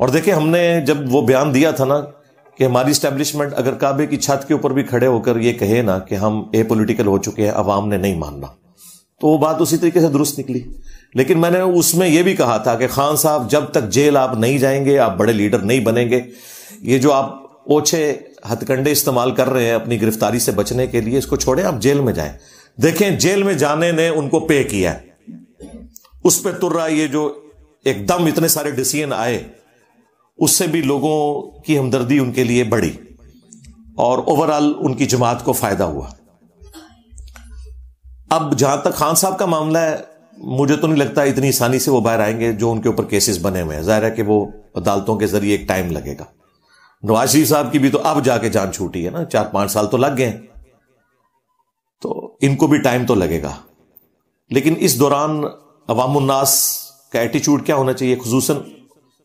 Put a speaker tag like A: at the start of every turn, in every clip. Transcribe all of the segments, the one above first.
A: और देखिए हमने जब वो बयान दिया था ना कि हमारी स्टैब्लिशमेंट अगर काबे की छत के ऊपर भी खड़े होकर ये कहे ना कि हम ए पोलिटिकल हो चुके हैं अवाम ने नहीं मानना तो वो बात उसी तरीके से दुरुस्त निकली लेकिन मैंने उसमें यह भी कहा था कि खान साहब जब तक जेल आप नहीं जाएंगे आप बड़े लीडर नहीं बनेंगे ये जो आप ओछे हथकंडे इस्तेमाल कर रहे हैं अपनी गिरफ्तारी से बचने के लिए इसको छोड़ें आप जेल में जाएं देखें जेल में जाने ने उनको पे किया उस पर तुर्रा ये जो एकदम इतने सारे डिसीजन आए उससे भी लोगों की हमदर्दी उनके लिए बढ़ी और ओवरऑल उनकी जमात को फायदा हुआ अब जहां तक खान साहब का मामला है मुझे तो नहीं लगता इतनी आसानी से वो बाहर आएंगे जो उनके ऊपर केसेस बने हुए हैं जाहिर है कि वो अदालतों के जरिए एक टाइम लगेगा नवाज शरीफ साहब की भी तो अब जाके जान छूटी है ना चार पांच साल तो लग गए तो इनको भी टाइम तो लगेगा लेकिन इस दौरान अवामनास का एटीट्यूड क्या होना चाहिए खसूस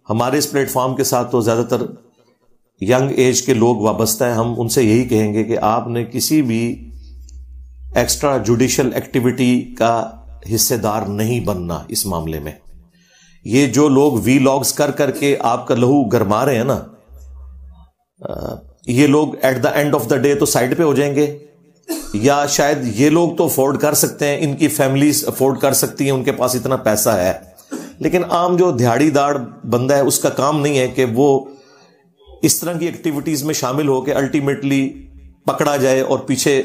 A: हमारे इस प्लेटफॉर्म के साथ तो ज़्यादातर यंग एज के लोग वाबस्ता हैं हम उनसे यही कहेंगे कि आपने किसी भी एक्स्ट्रा जुडिशल एक्टिविटी का हिस्सेदार नहीं बनना इस मामले में ये जो लोग वी लॉग्स कर करके आपका लहू गरमा रहे हैं ना ये लोग at the end of the day तो साइड पे हो जाएंगे या शायद ये लोग तो अफोर्ड कर सकते हैं इनकी फैमिलीज अफोर्ड कर सकती हैं उनके पास इतना पैसा है लेकिन आम जो दिहाड़ीदार बंदा है उसका काम नहीं है कि वो इस तरह की एक्टिविटीज में शामिल हो के अल्टीमेटली पकड़ा जाए और पीछे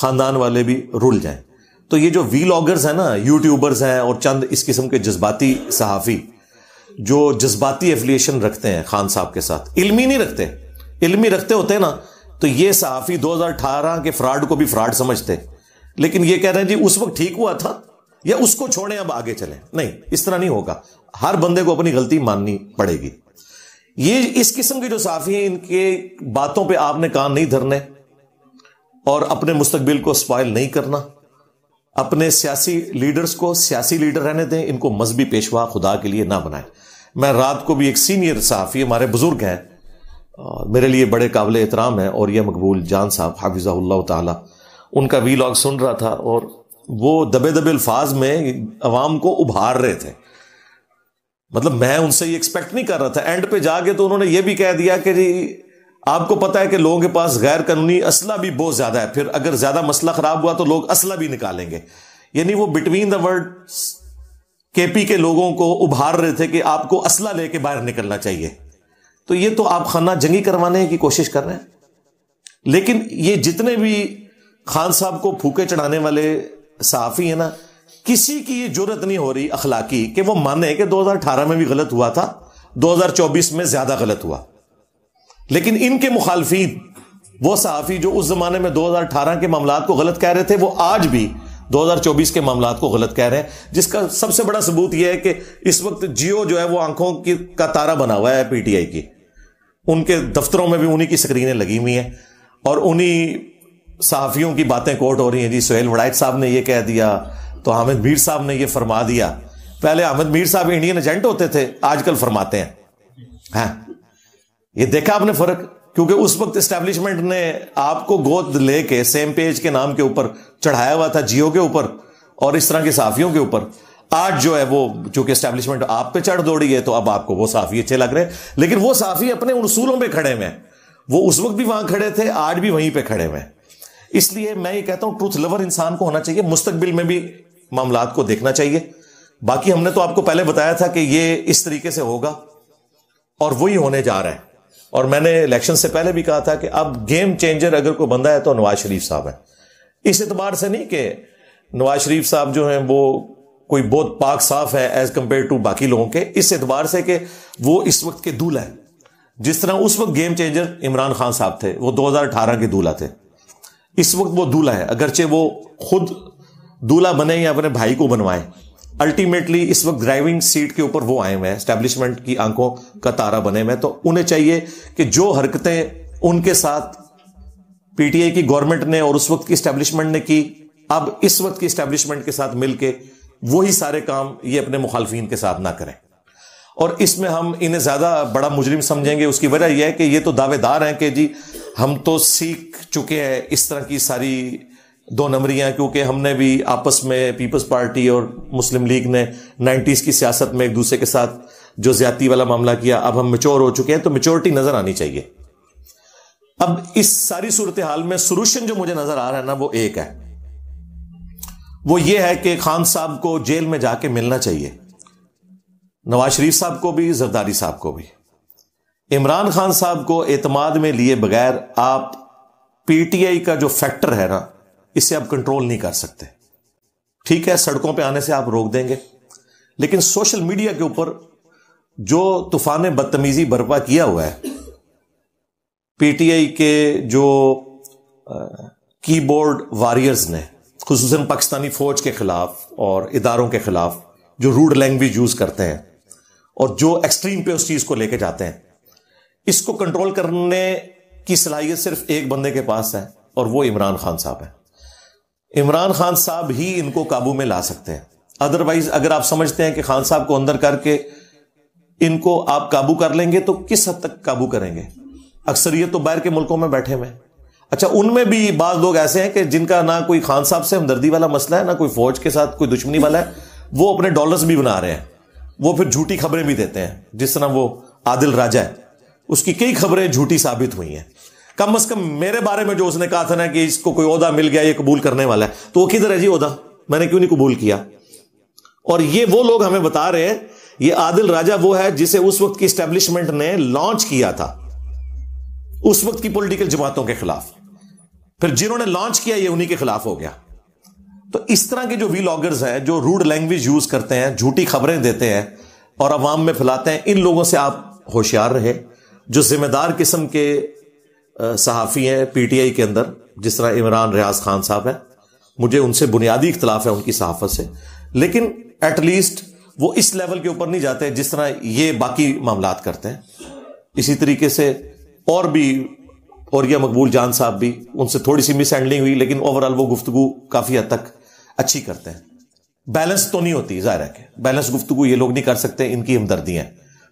A: खानदान वाले भी रुल जाए तो ये जो वी लॉगर्स हैं ना यूट्यूबर्स हैं और चंद इस किस्म के जज्बाती सहाफ़ी जो जज्बाती एफिलिएशन रखते हैं खान साहब के साथ इल्मी नहीं रखते इल्मी रखते होते ना तो ये सहाफ़ी 2018 के फ्रॉड को भी फ्रॉड समझते लेकिन ये कह रहे हैं जी उस वक्त ठीक हुआ था या उसको छोड़ें अब आगे चले नहीं इस तरह नहीं होगा हर बंदे को अपनी गलती माननी पड़ेगी ये इस किस्म के जो साफी है इनके बातों पे आपने कान नहीं धरने और अपने मुस्तबिल को स्पाइल नहीं करना अपने सियासी लीडर्स को सियासी लीडर रहने दें इनको मजहबी पेशवा खुदा के लिए ना बनाए मैं रात को भी एक सीनियर साफी हमारे बुजुर्ग हैं मेरे लिए बड़े काबिल एहतराम है और यह मकबूल जान साहब हाफिज़ा तक उनका वी लॉग सुन रहा था और वो दबे दबे अल्फाज में अवाम को उभार रहे थे मतलब मैं उनसे ये एक्सपेक्ट नहीं कर रहा था एंड पे जाके तो उन्होंने ये भी कह दिया कि जी आपको पता है कि लोगों के पास गैर कानूनी असला भी बहुत ज्यादा है फिर अगर ज्यादा मसला खराब हुआ तो लोग असला भी निकालेंगे यानी वो बिटवीन द वर्ड केपी के लोगों को उभार रहे थे कि आपको असला लेके बाहर निकलना चाहिए तो ये तो आप खाना जंगी करवाने की कोशिश कर रहे हैं लेकिन ये जितने भी खान साहब को फूके चढ़ाने वाले सहाफ़ी है ना किसी की ये जरूरत नहीं हो रही अखलाकी कि वो माने कि 2018 में भी गलत हुआ था 2024 में ज्यादा गलत हुआ लेकिन इनके मुखालफी वो सहाफ़ी जो उस जमाने में 2018 के मामला को गलत कह रहे थे वो आज भी 2024 के मामला को गलत कह रहे हैं जिसका सबसे बड़ा सबूत यह है कि इस वक्त जियो जो है वो आंखों की का तारा बना हुआ है पीटीआई की उनके दफ्तरों में भी उन्हीं की स्क्रीनें लगी हुई हैं और उन्हीं सहाफ़ियों की बातें कोर्ट हो रही हैं जी सुहेल वड़ाइक साहब ने यह कह दिया तो हामिद मीर साहब ने यह फरमा दिया पहले हामिद मीर साहब इंडियन एजेंट होते थे आजकल फरमाते हैं हाँ। ये देखा आपने फर्क क्योंकि उस वक्त इस्टेब्लिशमेंट ने आपको गोद लेके सेम पेज के नाम के ऊपर चढ़ाया हुआ था जियो के ऊपर और इस तरह के साफियों के ऊपर आज जो है वो चूंकि स्टैब्लिशमेंट आप पे चढ़ दौड़ी है तो अब आपको वो साफी अच्छे लग रहे हैं लेकिन वो साफी अपने उसूलों पे खड़े हुए वो उस वक्त भी वहां खड़े थे आज भी वहीं पर खड़े हुए इसलिए मैं ये कहता हूं ट्रूथ लवर इंसान को होना चाहिए मुस्तकबिल में भी मामला को देखना चाहिए बाकी हमने तो आपको पहले बताया था कि ये इस तरीके से होगा और वही होने जा रहा है और मैंने इलेक्शन से पहले भी कहा था कि अब गेम चेंजर अगर कोई बंदा है तो नवाज शरीफ साहब है इस एतबार से नहीं कि नवाज शरीफ साहब जो हैं वो कोई बहुत पाक साफ है एज कंपेयर टू बाकी लोगों के इस एतबार से कि वो इस वक्त के दूल्हा है जिस तरह उस वक्त गेम चेंजर इमरान खान साहब थे वो 2018 के दूल्हा थे इस वक्त वो दूल्हा है अगरचे वो खुद दूल्हा बने या अपने भाई को बनवाए अल्टीमेटली इस वक्त ड्राइविंग सीट के ऊपर वो आए हुए हैं स्टेब्लिशमेंट की आंखों का तारा बने हुए तो उन्हें चाहिए कि जो हरकतें उनके साथ पीटीआई की गवर्नमेंट ने और उस वक्त की स्टैब्लिशमेंट ने की अब इस वक्त की स्टैब्लिशमेंट के साथ मिलकर वही सारे काम ये अपने मुखालफी के साथ ना करें और इसमें हम इन्हें ज्यादा बड़ा मुजरिम समझेंगे उसकी वजह यह है कि ये तो दावेदार हैं कि जी हम तो सीख चुके हैं इस तरह की सारी दो नंबरियां क्योंकि हमने भी आपस में पीपल्स पार्टी और मुस्लिम लीग ने नाइन्टीज की सियासत में एक दूसरे के साथ जो ज्यादा वाला मामला किया अब हम मेच्योर हो चुके हैं तो मेच्योरिटी नजर आनी चाहिए अब इस सारी सूरत हाल में सोल्यूशन जो मुझे नजर आ रहा है ना वो एक है वो ये है कि खान साहब को जेल में जाके मिलना चाहिए नवाज शरीफ साहब को भी जरदारी साहब को भी इमरान खान साहब को एतमाद में लिए बगैर आप पीटीआई का जो फैक्टर है ना इसे आप कंट्रोल नहीं कर सकते ठीक है सड़कों पे आने से आप रोक देंगे लेकिन सोशल मीडिया के ऊपर जो तूफान बदतमीजी बर्पा किया हुआ है पीटीआई के जो कीबोर्ड वॉरियर्स ने खूस पाकिस्तानी फौज के खिलाफ और इदारों के खिलाफ जो रूड लैंग्वेज यूज करते हैं और जो एक्सट्रीम पे उस चीज को लेके जाते हैं इसको कंट्रोल करने की सलाहियत सिर्फ एक बंदे के पास है और वो इमरान खान साहब है इमरान खान साहब ही इनको काबू में ला सकते हैं अदरवाइज अगर आप समझते हैं कि खान साहब को अंदर करके इनको आप काबू कर लेंगे तो किस हद तक काबू करेंगे अक्सर ये तो बाहर के मुल्कों में बैठे हुए हैं अच्छा उनमें भी बाद लोग ऐसे हैं कि जिनका ना कोई खान साहब से हमदर्दी वाला मसला है ना कोई फौज के साथ कोई दुश्मनी वाला है वो अपने डॉलर्स भी बना रहे हैं वो फिर झूठी खबरें भी देते हैं जिस तरह वो आदिल राजा है उसकी कई खबरें झूठी साबित हुई हैं कम अज कम मेरे बारे में जो उसने कहा था ना कि इसको कोई अहदा मिल गया ये कबूल करने वाला है तो वो किधर है जी अहदा मैंने क्यों नहीं कबूल किया और ये वो लोग हमें बता रहे हैं ये आदिल राजा वो है जिसे उस वक्त की स्टैब्लिशमेंट ने लॉन्च किया था उस वक्त की पॉलिटिकल जमातों के खिलाफ फिर जिन्होंने लॉन्च किया ये उन्हीं के खिलाफ हो गया तो इस तरह के जो वीलॉगर्स हैं जो रूड लैंग्वेज यूज करते हैं झूठी खबरें देते हैं और अवाम में फैलाते हैं इन लोगों से आप होशियार रहे जो जिम्मेदार किस्म के सहाफ़ी हैं पीटीआई के अंदर जिस तरह इमरान रियाज खान साहब है मुझे उनसे बुनियादी इख्तलाफ है उनकी सहाफत से लेकिन एटलीस्ट वो इस लेवल के ऊपर नहीं जाते जिस तरह ये बाकी मामला करते हैं इसी तरीके से और भी और यह मकबूल जान साहब भी उनसे थोड़ी सी मिस हैंडलिंग हुई लेकिन ओवरऑल वो गुफ्तु काफ़ी हद तक अच्छी करते हैं बैलेंस तो नहीं होती ज़ाहिर है कि बैलेंस गुफ्तु ये लोग नहीं कर सकते इनकी हमदर्दियाँ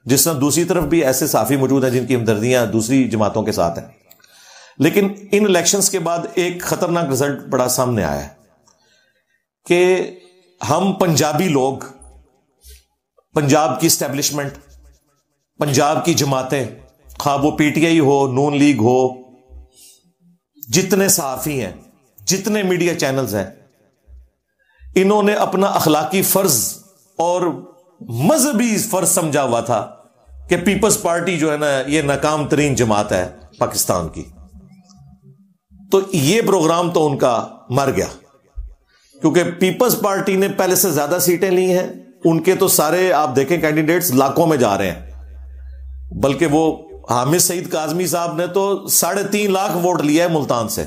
A: जिस तरह दूसरी तरफ भी ऐसे साफी मौजूद हैं जिनकी हमदर्दियां दूसरी जमातों के साथ हैं लेकिन इन इलेक्शन के बाद एक खतरनाक रिजल्ट बड़ा सामने आया है कि हम पंजाबी लोग पंजाब की स्टैब्लिशमेंट पंजाब की जमातें खा वो पीटीआई हो नून लीग हो जितने सहाफ़ी हैं जितने मीडिया चैनल्स हैं इन्होंने अपना अखलाकी फर्ज और मजहबी फर्ज समझा हुआ था कि पीपल्स पार्टी जो है ना ये नाकाम तरीन जमात है पाकिस्तान की तो ये प्रोग्राम तो उनका मर गया क्योंकि पीपल्स पार्टी ने पहले से ज्यादा सीटें ली हैं उनके तो सारे आप देखें कैंडिडेट्स लाखों में जा रहे हैं बल्कि वो हामिद सईद काजमी साहब ने तो साढ़े तीन लाख वोट लिया है मुल्तान से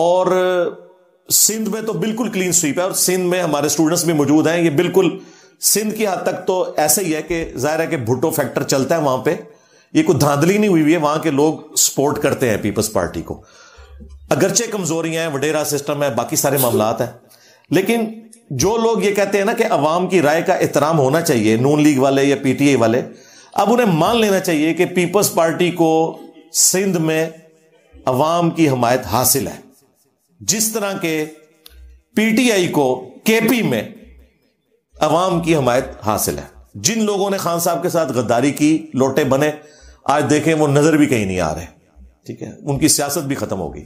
A: और सिंध में तो बिल्कुल क्लीन स्वीप है और सिंध में हमारे स्टूडेंट्स भी मौजूद हैं ये बिल्कुल सिंध की हद तक तो ऐसे ही है कि जाहिर है कि भुट्टो फैक्टर चलता है वहां पे ये कोई धांधली नहीं हुई हुई है वहां के लोग सपोर्ट करते हैं पीपल्स पार्टी को अगरचे कमजोरियां हैं वडेरा सिस्टम है बाकी सारे मामला हैं लेकिन जो लोग ये कहते हैं ना कि अवाम की राय का एहतराम होना चाहिए नून लीग वाले या पीटीए वाले अब उन्हें मान लेना चाहिए कि पीपल्स पार्टी को सिंध में अवाम की हमायत हासिल है जिस तरह के पीटीआई को केपी में अवाम की हमायत हासिल है जिन लोगों ने खान साहब के साथ गद्दारी की लोटे बने आज देखें वो नजर भी कहीं नहीं आ रहे ठीक है उनकी सियासत भी खत्म होगी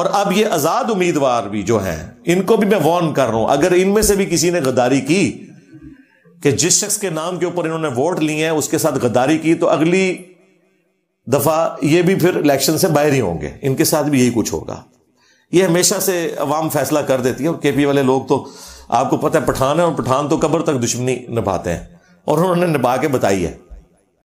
A: और अब ये आजाद उम्मीदवार भी जो हैं इनको भी मैं वॉर्न कर रहा हूं अगर इनमें से भी किसी ने गद्दारी की कि जिस शख्स के नाम के ऊपर इन्होंने वोट लिए हैं उसके साथ गद्दारी की तो अगली दफा ये भी फिर इलेक्शन से बाहर ही होंगे इनके साथ भी यही कुछ होगा ये हमेशा से अवाम फैसला कर देती है और केपी वाले लोग तो आपको पता है पठान है और पठान तो कब्र तक दुश्मनी निभाते हैं और उन्होंने निभा के बताई है